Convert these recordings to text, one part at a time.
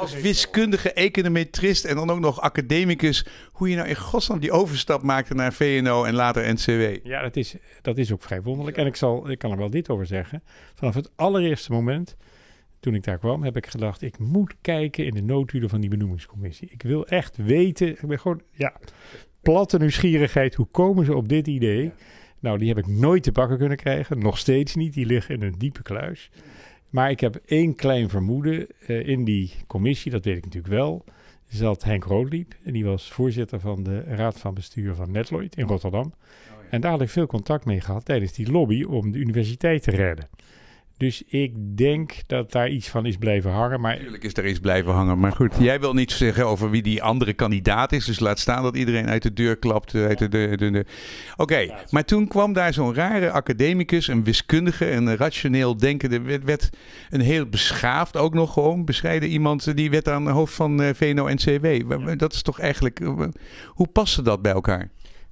Als wiskundige econometrist en dan ook nog academicus, hoe je nou in godsnaam die overstap maakte naar VNO en later NCW. Ja, dat is, dat is ook vrij wonderlijk. En ik, zal, ik kan er wel dit over zeggen. Vanaf het allereerste moment, toen ik daar kwam, heb ik gedacht, ik moet kijken in de noodhulen van die benoemingscommissie. Ik wil echt weten, ik ben gewoon, ja, platte nieuwsgierigheid, hoe komen ze op dit idee? Nou, die heb ik nooit te pakken kunnen krijgen, nog steeds niet. Die liggen in een diepe kluis. Maar ik heb één klein vermoeden eh, in die commissie, dat weet ik natuurlijk wel, zat Henk Roodliep. En die was voorzitter van de raad van bestuur van Netloyd in Rotterdam. Oh en daar had ik veel contact mee gehad tijdens die lobby om de universiteit te redden. Dus ik denk dat daar iets van is blijven hangen. Maar... Natuurlijk is er iets blijven hangen. Maar goed, jij wil niet zeggen over wie die andere kandidaat is. Dus laat staan dat iedereen uit de deur klapt. Eh, de, de, de, de. Oké, maar toen kwam daar zo'n rare academicus, een wiskundige, een rationeel denkende. Werd, werd een heel beschaafd ook nog gewoon bescheiden iemand. Eh, die werd aan de hoofd van eh, VNO-NCW. Dat is toch eigenlijk. Hoe past dat bij elkaar?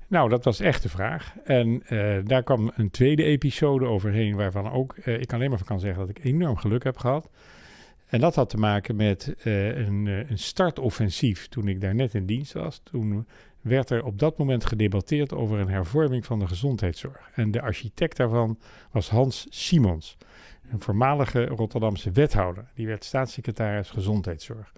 Nou, dat was echt de vraag. En eh, daar kwam een tweede episode overheen, waarvan ook eh, ik alleen maar van kan zeggen dat ik enorm geluk heb gehad. En dat had te maken met eh, een, een, startoffensief toen ik daar net in dienst was. Toen werd er op dat moment gedebatteerd over een hervorming van de gezondheidszorg. En de architect daarvan was Hans Simons, een voormalige Rotterdamse wethouder. Die werd staatssecretaris gezondheidszorg.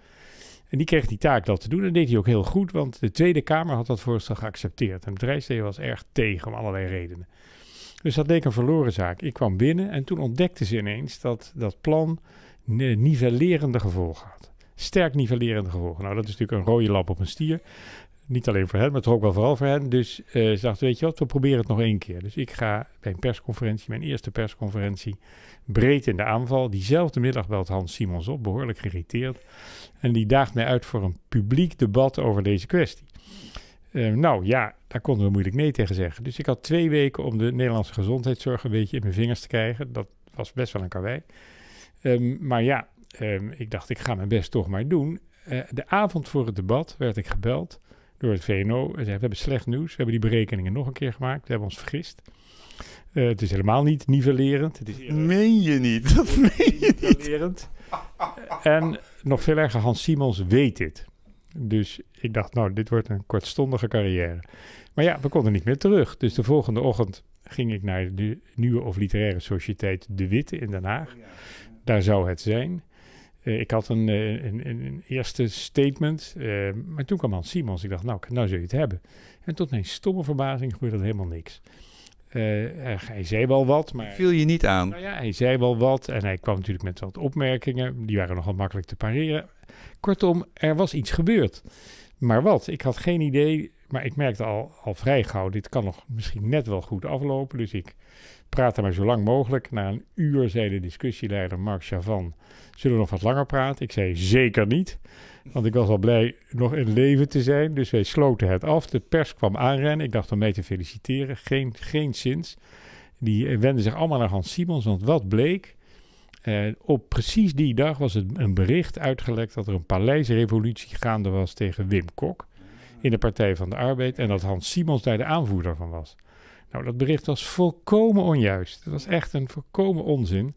En die kreeg die taak dat te doen. En deed hij ook heel goed, want de Tweede Kamer had dat voorstel geaccepteerd. En het bedrijfsleven was erg tegen, om allerlei redenen. Dus dat leek een verloren zaak. Ik kwam binnen en toen ontdekten ze ineens dat dat plan nivellerende gevolgen had. Sterk nivellerende gevolgen. Nou, dat is natuurlijk een rode lap op een stier. Niet alleen voor hen, maar toch ook wel vooral voor hen. Dus uh, ze dachten, weet je wat, we proberen het nog één keer. Dus ik ga bij een persconferentie, mijn eerste persconferentie, breed in de aanval. Diezelfde middag belt Hans Simons op, behoorlijk geïrriteerd. En die daagt mij uit voor een publiek debat over deze kwestie. Eh, nou ja, daar konden we moeilijk nee tegen zeggen. Dus ik had twee weken om de Nederlandse gezondheidszorg een beetje in mijn vingers te krijgen. Dat was best wel een karwei. Ehm, maar ja, ehm, ik dacht, ik ga mijn best toch maar doen. Eh, de avond voor het debat werd ik gebeld door het VNO. We hebben slecht nieuws. We hebben die berekeningen nog een keer gemaakt. We hebben ons vergist. Eh, het is helemaal niet nivellerend. Het is Meen je niet? Dat meen je niet. En nog veel erger, Hans Simons weet dit. Dus ik dacht, nou, dit wordt een kortstondige carrière. Maar ja, we konden niet meer terug. Dus de volgende ochtend ging ik naar de nieuwe of literaire sociëteit De Witte in Den Haag. Daar zou het zijn. Eh, ik had eh, een, een, een eerste statement, eh, maar toen kwam Hans Simons. Ik dacht, nou, nou zul je het hebben. En tot mijn stomme verbazing gebeurde er helemaal niks. hij zei wel wat, maar... Viel je niet aan? Nou ja, hij zei wel wat en hij kwam natuurlijk met wat opmerkingen. Die waren nogal makkelijk te pareren. Kortom, er was iets gebeurd. Maar wat? Ik had geen idee, maar ik merkte al, al vrij gauw... dit kan nog misschien net wel goed aflopen. Dus ik praten maar zo lang mogelijk. Na een uur zei de discussieleider Mark Chavan, zullen we nog wat langer praten? Ik zei zeker niet, want ik was al blij nog in leven te zijn. Dus wij sloten het af. De pers kwam aanrennen. Ik dacht om mee te feliciteren. Geen, geen zins. Die wenden zich allemaal naar Hans Simons, want wat bleek? Eh, op precies die dag was het een bericht uitgelekt dat er een paleisrevolutie gaande was tegen Wim Kok in de Partij van de Arbeid en dat Hans Simons daar de aanvoerder van was. Nou, dat bericht was volkomen onjuist. Dat was echt een volkomen onzin.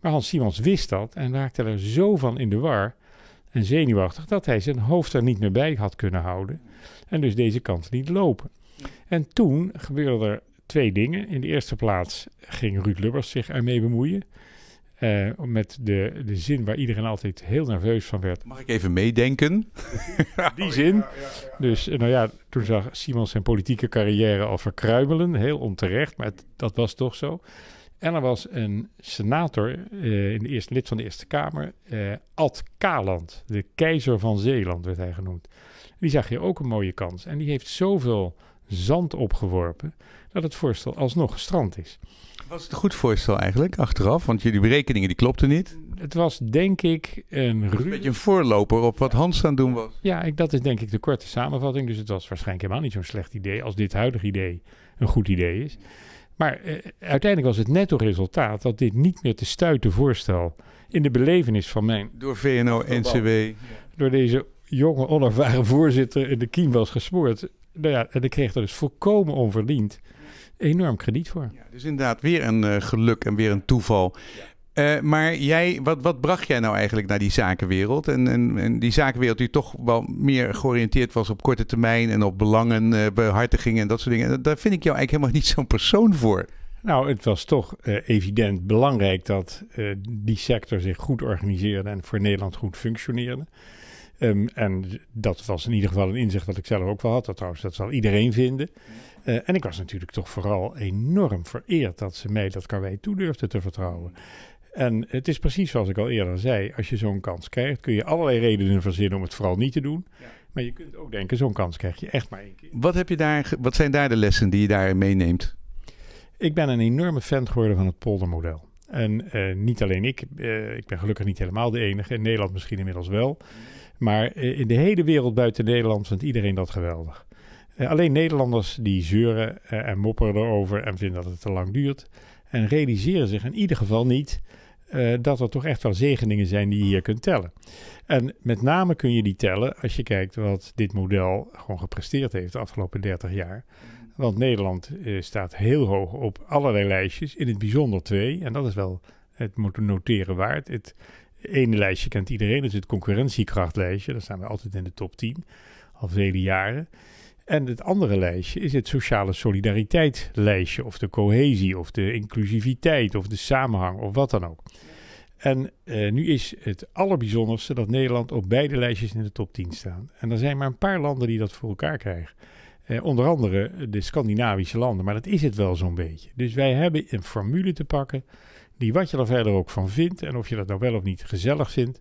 Maar Hans Simons wist dat en raakte er zo van in de war en zenuwachtig dat hij zijn hoofd er niet meer bij had kunnen houden en dus deze kant niet lopen. En toen gebeurden er twee dingen. In de eerste plaats ging Ruud Lubbers zich ermee bemoeien. Eh, met de, de zin waar iedereen altijd heel nerveus van werd. Mag ik even meedenken? Die oh, zin. Dus eh, nou ja, toen zag Simon zijn politieke carrière al verkruimelen. Heel onterecht, maar dat was toch zo. En er was een senator, eh, in de eerste, lid van de Eerste Kamer, uh, Ad Kaland. De keizer van Zeeland werd hij genoemd. Die zag hier ook een mooie kans. En die heeft zoveel zand opgeworpen, dat het voorstel alsnog gestrand is. Was het een goed voorstel eigenlijk, achteraf? Want jullie berekeningen die klopten niet. Het was denk ik een... Ruwe... Een beetje een voorloper op wat Hans aan het doen was. Ja, ik, dat is denk ik de korte samenvatting. Dus het was waarschijnlijk helemaal niet zo'n slecht idee... als dit huidige idee een goed idee is. Maar eh, uiteindelijk was het netto resultaat... dat dit niet meer te stuiten voorstel... in de belevenis van mijn... Door VNO-NCW. Door deze jonge, onervaren voorzitter in de kiem was gesmoord nou ja, en ik kreeg er dus volkomen onverdiend enorm krediet voor. Ja, dus inderdaad, weer een eh, geluk en weer een toeval. Eh, maar jij, wat, wat bracht jij nou eigenlijk naar die zakenwereld? En, en, die zakenwereld die toch wel meer georiënteerd was op korte termijn en op belangen, eh, behartigingen en dat soort dingen. daar vind ik jou eigenlijk helemaal niet zo'n persoon voor. Nou, het was toch evident belangrijk dat die sector zich goed organiseerde en voor Nederland goed functioneerde. Ehm, en dat was in ieder geval een inzicht dat ik zelf ook wel had. Dat trouwens, dat zal iedereen vinden. Eh, en ik was natuurlijk toch vooral enorm vereerd dat ze mij dat karwei durfden te vertrouwen. En het is precies zoals ik al eerder zei: als je zo'n kans krijgt, kun je allerlei redenen verzinnen om het vooral niet te doen. Maar je kunt ook denken: zo'n kans krijg je echt maar één keer. Wat, heb je daar, wat zijn daar de lessen die je daarin meeneemt? Ik ben een enorme fan geworden van het poldermodel. En eh, niet alleen ik, eh, ik ben gelukkig niet helemaal de enige, in Nederland misschien inmiddels wel. Maar eh, in de hele wereld buiten Nederland vindt iedereen dat geweldig. Eh, alleen Nederlanders die zeuren eh, en mopperen erover en vinden dat het te lang duurt. En realiseren zich in ieder geval niet uh, dat er toch echt wel zegeningen zijn die je hier kunt tellen. En met name kun je die tellen als je kijkt wat dit model gewoon gepresteerd heeft de afgelopen 30 jaar. Want Nederland staat heel hoog op allerlei lijstjes, in het bijzonder twee. En dat is wel het noteren waard. Het ene lijstje kent iedereen. Dat is het concurrentiekrachtlijstje. Daar staan we altijd in de top 10, al vele jaren. En het andere lijstje is het sociale solidariteitlijstje, Of de cohesie, of de inclusiviteit, of de samenhang, of wat dan ook. En eh, nu is het allerbijzonderste dat Nederland op beide lijstjes in de top 10 staat. En er zijn maar een paar landen die dat voor elkaar krijgen. Eh, onder andere de Scandinavische landen, maar dat is het wel zo'n beetje. Dus wij hebben een formule te pakken die wat je er verder ook van vindt en of je dat nou wel of niet gezellig vindt,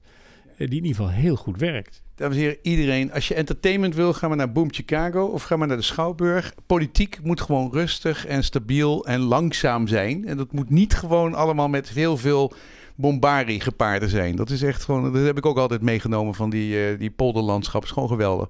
eh, die in ieder geval heel goed werkt. Dames en heren, iedereen, als je entertainment wil, ga maar naar Boom Chicago of ga maar naar de Schouwburg. Politiek moet gewoon rustig en stabiel en langzaam zijn. En dat moet niet gewoon allemaal met heel veel bombardie gepaarden zijn. Dat is echt gewoon, dat heb ik ook altijd meegenomen van die, eh, die polderlandschap. is gewoon geweldig.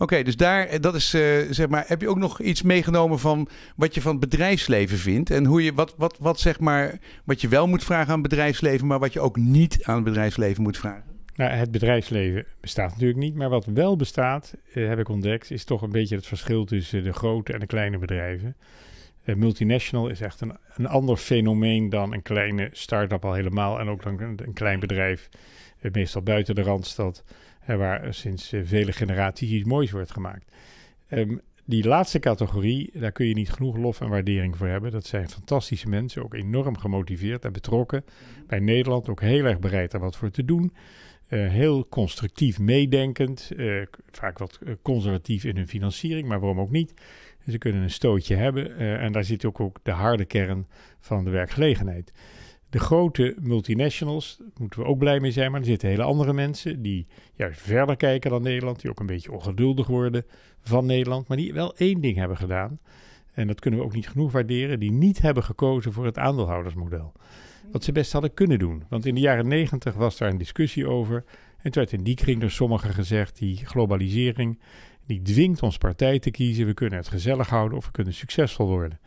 Oké, dus daar, eh, dat is eh, zeg maar. Heb je ook nog iets meegenomen van wat je van het bedrijfsleven vindt? En hoe je, wat, wat, wat zeg maar, wat je wel moet vragen aan het bedrijfsleven, maar wat je ook niet aan het bedrijfsleven moet vragen? Nou, het bedrijfsleven bestaat natuurlijk niet, maar wat wel bestaat, eh, heb ik ontdekt, is toch een beetje het verschil tussen de grote en de kleine bedrijven. Eh, multinational is echt een, een ander fenomeen dan een kleine start-up al helemaal. En ook dan een, klein bedrijf, eh, meestal buiten de Randstad, eh, waar sinds vele generaties iets moois wordt gemaakt. Ehm, die laatste categorie, daar kun je niet genoeg lof en waardering voor hebben. Dat zijn fantastische mensen, ook enorm gemotiveerd en betrokken. Bij Nederland ook heel erg bereid daar wat voor te doen. heel constructief meedenkend, vaak wat conservatief in hun financiering, maar waarom ook niet. Ze kunnen een stootje hebben eh, en daar zit ook, ook de harde kern van de werkgelegenheid. De grote multinationals, daar moeten we ook blij mee zijn, maar er zitten hele andere mensen die juist verder kijken dan Nederland, die ook een beetje ongeduldig worden van Nederland, maar die wel één ding hebben gedaan, en dat kunnen we ook niet genoeg waarderen, die niet hebben gekozen voor het aandeelhoudersmodel. Wat ze best hadden kunnen doen, want in de jaren negentig was daar een discussie over en toen werd in die kring door sommigen gezegd, die globalisering, die dwingt ons partij te kiezen. We kunnen het gezellig houden of we kunnen succesvol worden.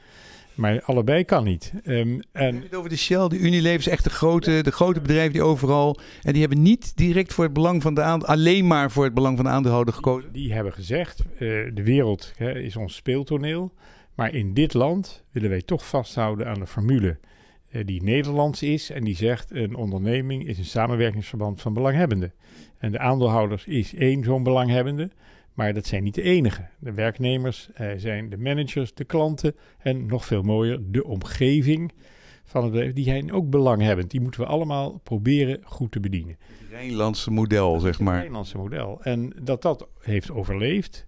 Maar allebei kan niet. Um, en... Het over de Shell, de Unilever is echt de grote, de grote bedrijven die overal. En die hebben niet direct voor het belang van de aandeel, alleen maar voor het belang van de aandeelhouder gekozen. Die, hebben gezegd: eh, de wereld hè, is ons speeltoneel. Maar in dit land willen wij toch vasthouden aan de formule eh, die Nederlands is. En die zegt: een onderneming is een samenwerkingsverband van belanghebbenden. En de aandeelhouders is één zo'n belanghebbende. Maar dat zijn niet de enige. De werknemers eh, zijn de managers, de klanten en nog veel mooier, de omgeving van het bedrijf. Die zijn ook belanghebbend. Die moeten we allemaal proberen goed te bedienen. Het Rijnlandse model, zeg maar. Het Rijnlandse model. En dat dat heeft overleefd,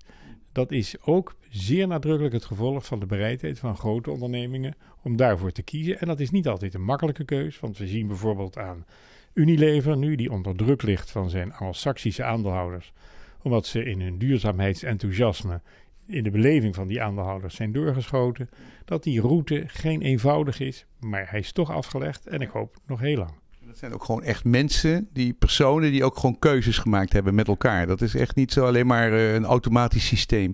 dat is ook zeer nadrukkelijk het gevolg van de bereidheid van grote ondernemingen om daarvoor te kiezen. En dat is niet altijd een makkelijke keus, want we zien bijvoorbeeld aan Unilever nu, die onder druk ligt van zijn Anglo-Saxische aandeelhouders omdat ze in hun duurzaamheidsenthousiasme in de beleving van die aandeelhouders zijn doorgeschoten, dat die route geen eenvoudig is, maar hij is toch afgelegd en ik hoop nog heel lang. Dat zijn ook gewoon echt mensen, die personen die ook gewoon keuzes gemaakt hebben met elkaar. Dat is echt niet zo alleen maar eh, een automatisch systeem.